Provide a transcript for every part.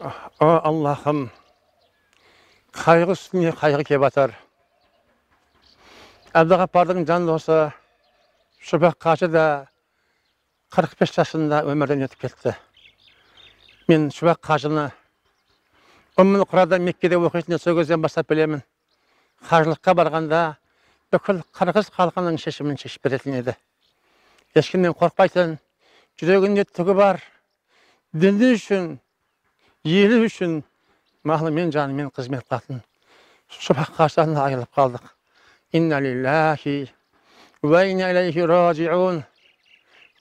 о аллахым қайғы үстіне қайғы кеп жатыр әбдіғаппардың жан досы шұбақ қажы да қырық бес жасында өмірден өтіп кетті мен шұбақ қажыны үміл құрада меккеде оқитын сол кезден бастап білемін қажылыққа барғанда бүкіл қырғыз халқының шешімін шешіп беретін еді ешкімнен қорқпайтын жүрегінде түгі бар діні үшін елі үшін малымен жанымен қызмет қылатын субақ қарсаңына айырылып қалдық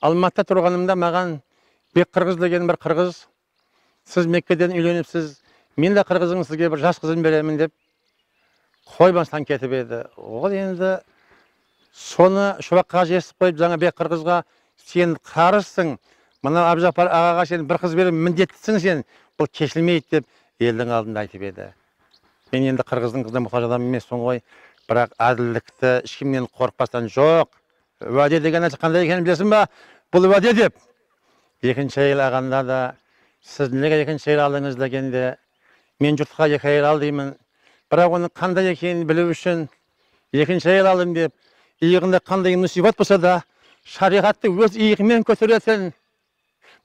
алматыда тұрғанымда маған бек қырғыз деген бір қырғыз сіз меккеден үйленіпсіз мен де қырғызың сізге бір жас қызын беремін деп қоймастан кетіп еді ол енді соны шұбаққа жесіп қойып жаңа бек қырғызға сен қарызсың мына әбжапар ағаға сен бір қыз беріп міндеттісің сен бұл шешілмейді деп елдің алдында айтып еді мен енді қырғыздың қызына мұқтаж адам емеспін ғой бірақ әділдікті ешкімнен қорықпастан жоқ уәде деген нәрсе қандай екенін білесің ба бұл уәде деп екінші әйел алғанда да сіз неге екінші әйел алдыңыз дегенде мен жұртқа екі әйел ал деймін бірақ оның қандай екенін білу үшін екінші әйел алдым деп иығында қандай мұсибат болса да шариғатты өз иығымен көтеретін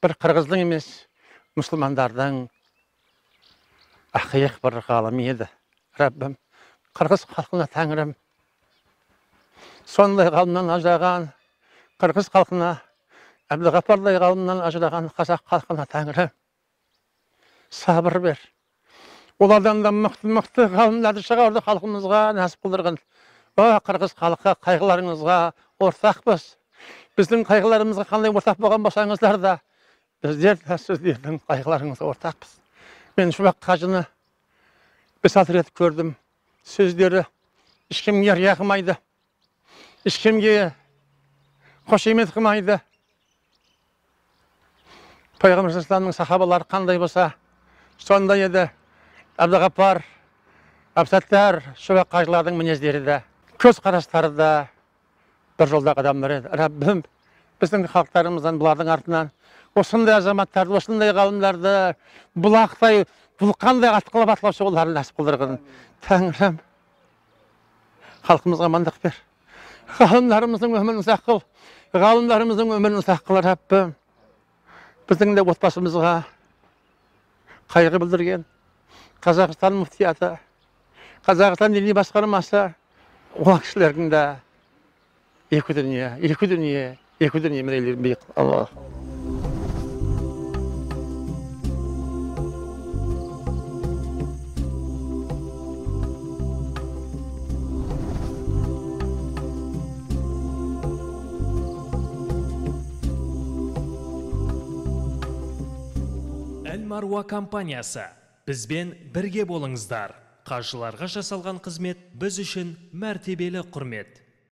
бір қырғыздың емес мұсылмандардың ақиық бір ғалымы еді Раббім, қырғыз халқына тәңірім сондай ғалымнан ажыраған қырғыз халқына әбдіғапардай ғалымнан ажыраған қазақ халқына тәңірім. сабыр бер олардан да мықты мықты ғалымдарды шығаруды халқымызға нәсіп қылдырғын о қырғыз халқы қайғыларыңызға ортақпыз біздің қайғыларымызға қандай ортақ болған болсаңыздар да біздер де сіздердің қайғыларыңызға ортақпыз мен жұмақ қажыны бес рет көрдім сөздері ешкімге рия қылмайды ешкімге қошемет қылмайды пайғамбар саламның сахабалары қандай болса сондай еді әбдіғаппар, әбсаттар шұбақ қажылардың мінездері де көзқарастары да бір жолдағы адамдар еді раббім біздің халықтарымыздан бұлардың артынан осындай азаматтарды осындай ғалымдарды бұлақтай бұлқандай атқылап атқылап соғыларын нәсіп қылдырғын тәңірім халқымызға амандық бер ғалымдарымыздың өмірін ұзақ қыл ғалымдарымыздың өмірін ұзақ қыл раббім біздің де отбасымызға қайғы білдірген қазақстан муфтияты қазақстан діни басқармасы ол кісілердің де екі дүние екі дүние екі дүние мерейлерін биік алла әл маруа компаниясы бізбен бірге болыңыздар қажыларға жасалған қызмет біз үшін мәртебелі құрмет